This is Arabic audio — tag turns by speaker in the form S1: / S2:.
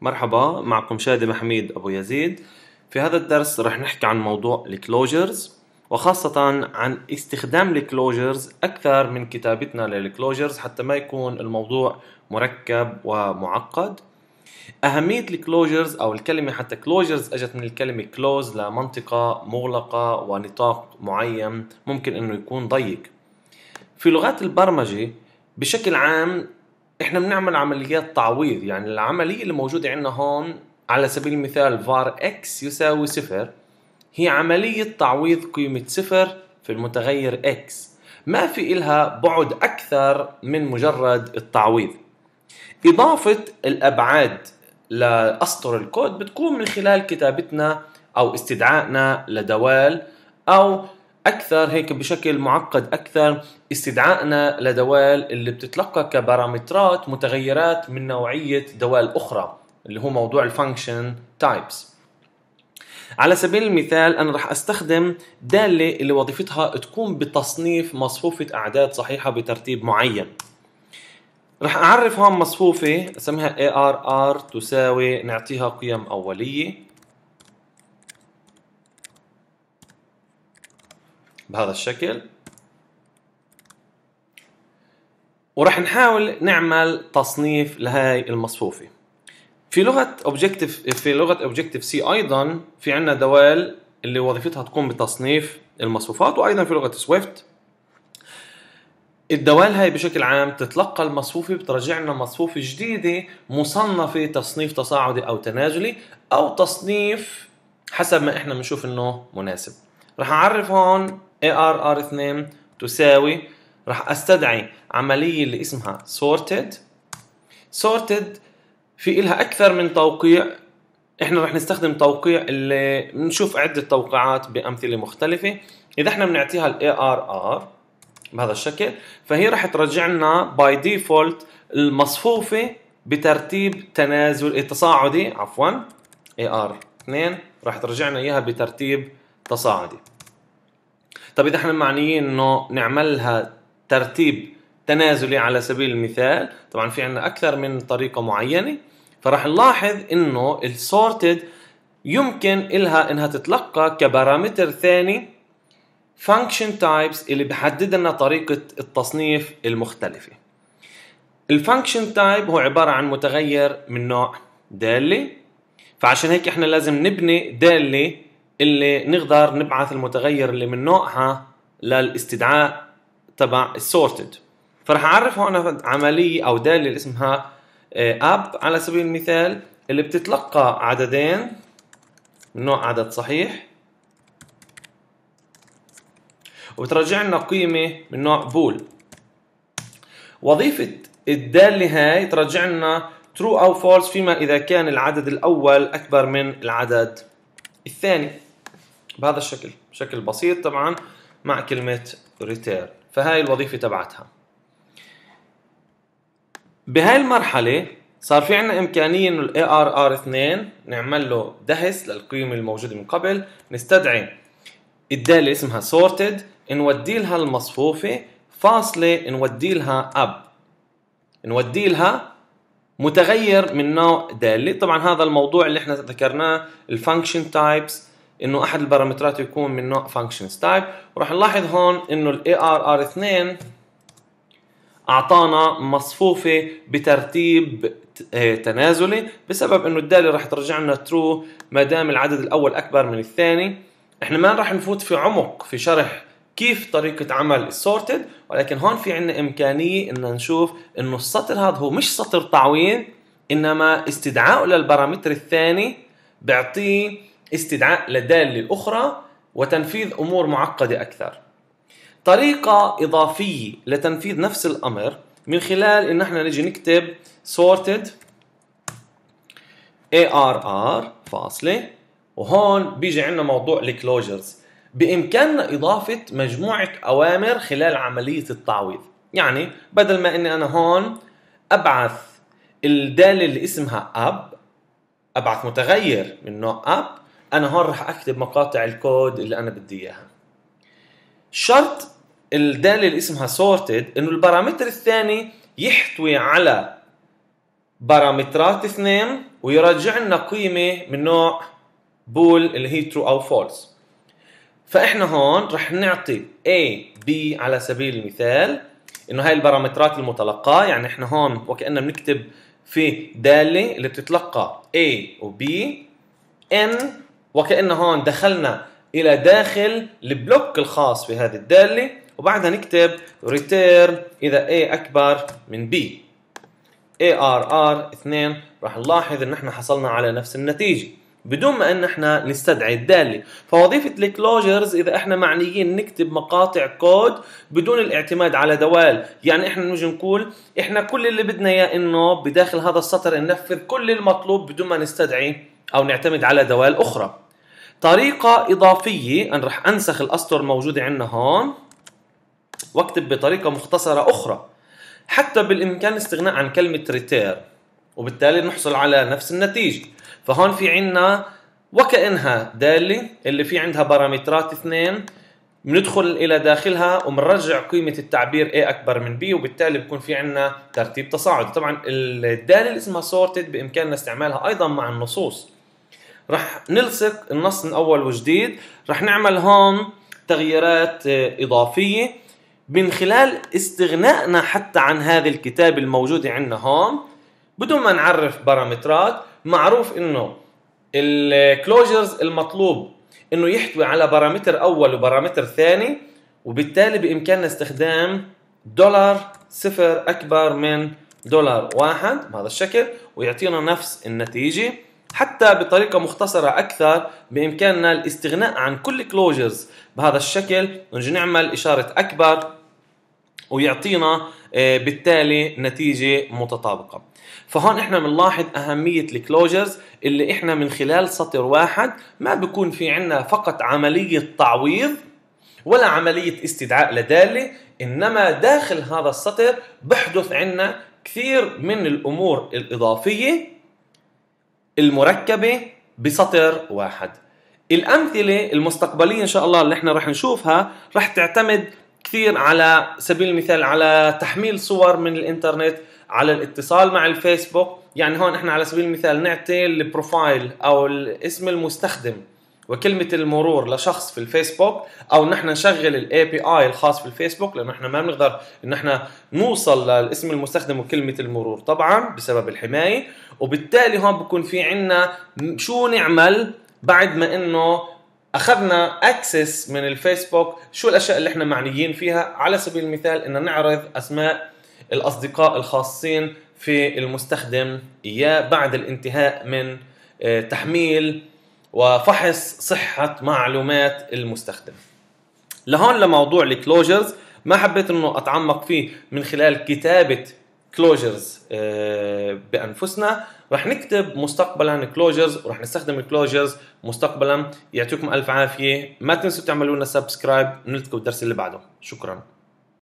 S1: مرحبا معكم شادي محميد أبو يزيد في هذا الدرس رح نحكي عن موضوع الكلوجرز وخاصة عن استخدام الكلوجرز أكثر من كتابتنا للكلوجرز حتى ما يكون الموضوع مركب ومعقد أهمية الكلوجرز أو الكلمة حتى كلوجرز أجت من الكلمة كلوز لمنطقة مغلقة ونطاق معين ممكن أنه يكون ضيق في لغات البرمجة بشكل عام نحن بنعمل عمليات تعويض يعني العملية اللي موجودة عندنا هون على سبيل المثال var x يساوي صفر هي عملية تعويض قيمة صفر في المتغير x ما في إلها بعد أكثر من مجرد التعويض إضافة الأبعاد لأسطر الكود بتكون من خلال كتابتنا أو استدعائنا لدوال أو اكثر هيك بشكل معقد اكثر استدعائنا لدوال اللي بتتلقى كبارامترات متغيرات من نوعيه دوال اخرى اللي هو موضوع الفانكشن تايبس على سبيل المثال انا راح استخدم داله اللي وظيفتها تكون بتصنيف مصفوفه اعداد صحيحه بترتيب معين راح اعرف هون مصفوفه اسميها ARR تساوي نعطيها قيم اوليه بهذا الشكل وراح نحاول نعمل تصنيف لهاي المصفوفة في لغة اوبجيكتيف في لغة اوبجيكتيف سي ايضا في عنا دوال اللي وظيفتها تقوم بتصنيف المصفوفات وايضا في لغة سويفت الدوال هاي بشكل عام تتلقى المصفوفة بترجع لنا مصفوفة جديدة مصنفة تصنيف تصاعدي أو تنازلي أو تصنيف حسب ما احنا بنشوف انه مناسب رح اعرف هون ar r 2 تساوي راح استدعي عمليه اللي اسمها sorted sorted في إلها اكثر من توقيع احنا رح نستخدم توقيع اللي بنشوف عده توقيعات بامثله مختلفه اذا احنا بنعطيها ال ARR بهذا الشكل فهي رح ترجع لنا باي ديفولت المصفوفه بترتيب تنازل إيه، تصاعدي عفوا AR 2 رح ترجع لنا اياها بترتيب تصاعدي طب اذا احنا معنيين انه نعملها ترتيب تنازلي على سبيل المثال طبعا في عندنا اكثر من طريقه معينه فراح نلاحظ انه السورتد يمكن إلها انها تتلقى كبارامتر ثاني function types اللي بحدد لنا طريقة التصنيف المختلفة الفانكشن تايب هو عبارة عن متغير من نوع دالة فعشان هيك احنا لازم نبني دالة اللي نقدر نبعث المتغير اللي من نوعها للاستدعاء تبع السورتد فرح اعرف هون عمليه او داله اللي اسمها آه، اب على سبيل المثال اللي بتتلقى عددين من نوع عدد صحيح وبترجع لنا قيمه من نوع بول وظيفه الداله هاي ترجع لنا true او false فيما اذا كان العدد الاول اكبر من العدد الثاني بهذا الشكل بشكل بسيط طبعا مع كلمة ريتير فهاي الوظيفة تبعتها بهاي المرحلة صار في عنا إمكانية إنه الـ ARR 2 نعمل له دهس للقيمة الموجودة من قبل نستدعي الدالة اسمها sorted نودي لها المصفوفة فاصلة نودي لها up نودي لها متغير من نوع دالة طبعا هذا الموضوع اللي احنا ذكرناه الفانكشن تايبس انه احد البارامترات يكون من نوع functions type وراح نلاحظ هون انه الـ arr 2 اعطانا مصفوفه بترتيب آه، تنازلي بسبب انه الداله راح ترجع لنا ترو ما دام العدد الاول اكبر من الثاني احنا ما راح نفوت في عمق في شرح كيف طريقة عمل السورتد ولكن هون في عندنا إمكانية إن نشوف إنه السطر هذا هو مش سطر تعويض إنما استدعاء للبارامتر الثاني بيعطيه استدعاء لدالة اخرى وتنفيذ أمور معقدة أكثر طريقة إضافية لتنفيذ نفس الأمر من خلال إن احنا نجي نكتب sorted ARR فاصلة وهون بيجي عندنا موضوع الكلوجرز بإمكاننا إضافة مجموعة أوامر خلال عملية التعويض يعني بدل ما إني أنا هون أبعث الدالة اللي اسمها أب أبعث متغير من نوع أب انا هون راح اكتب مقاطع الكود اللي انا بدي اياها شرط الداله اللي اسمها sorted انه البارامتر الثاني يحتوي على بارامترات اثنين ويرجع لنا قيمه من نوع بول اللي هي true او false فاحنا هون رح نعطي A B على سبيل المثال انه هاي البارامترات المتلقاه يعني احنا هون وكاننا بنكتب في داله اللي بتتلقى A و B N وكأن هون دخلنا إلى داخل البلوك الخاص بهذه الدالة وبعدها نكتب return إذا A أكبر من B ARR 2 راح نلاحظ إن احنا حصلنا على نفس النتيجة بدون ما ان احنا نستدعي الداله فوظيفه الكلوجرز اذا احنا معنيين نكتب مقاطع كود بدون الاعتماد على دوال يعني احنا نجي نقول احنا كل اللي بدنا اياه انه بداخل هذا السطر ننفذ كل المطلوب بدون ما نستدعي او نعتمد على دوال اخرى طريقه اضافيه انا رح انسخ الاسطر الموجوده عندنا هون واكتب بطريقه مختصره اخرى حتى بالامكان الاستغناء عن كلمه ريتير وبالتالي نحصل على نفس النتيجه فهون في عندنا وكانها داله اللي في عندها بارامترات اثنين بندخل الى داخلها وبنرجع قيمه التعبير A اكبر من B وبالتالي بكون في عندنا ترتيب تصاعدي طبعا الداله اللي اسمها sorted بامكاننا استعمالها ايضا مع النصوص رح نلصق النص من اول وجديد رح نعمل هون تغييرات آه، اضافيه من خلال استغنائنا حتى عن هذه الكتابه الموجوده عندنا هون بدون ما نعرف بارامترات معروف انه الكلوجرز المطلوب انه يحتوي على بارامتر اول وبارامتر ثاني وبالتالي بامكاننا استخدام دولار صفر اكبر من دولار واحد بهذا الشكل ويعطينا نفس النتيجه حتى بطريقة مختصرة أكثر بإمكاننا الاستغناء عن كل كلوجرز بهذا الشكل نجي نعمل إشارة أكبر ويعطينا آه، بالتالي نتيجة متطابقة فهون احنا بنلاحظ أهمية الكلوجرز اللي احنا من خلال سطر واحد ما بكون في عنا فقط عملية تعويض ولا عملية استدعاء لدالة إنما داخل هذا السطر بحدث عنا كثير من الأمور الإضافية المركبة بسطر واحد الأمثلة المستقبلية إن شاء الله اللي احنا رح نشوفها رح تعتمد كثير على سبيل المثال على تحميل صور من الانترنت على الاتصال مع الفيسبوك يعني هون احنا على سبيل المثال نعطي البروفايل او اسم المستخدم وكلمه المرور لشخص في الفيسبوك او نحن نشغل الاي بي اي الخاص في الفيسبوك لانه احنا ما بنقدر ان احنا نوصل لاسم المستخدم وكلمه المرور طبعا بسبب الحمايه وبالتالي هون بكون في عندنا شو نعمل بعد ما انه اخذنا اكسس من الفيسبوك شو الاشياء اللي احنا معنيين فيها على سبيل المثال ان نعرض اسماء الاصدقاء الخاصين في المستخدم اياه بعد الانتهاء من آه، تحميل وفحص صحة معلومات المستخدم لهون لموضوع الكلوجرز ما حبيت انه اتعمق فيه من خلال كتابة كلوجرز آه، بانفسنا رح نكتب مستقبلا كلوجرز ورح نستخدم الكلوجرز مستقبلا يعطيكم الف عافيه ما تنسوا تعملوا لنا سبسكرايب نلتقي بالدرس اللي بعده شكرا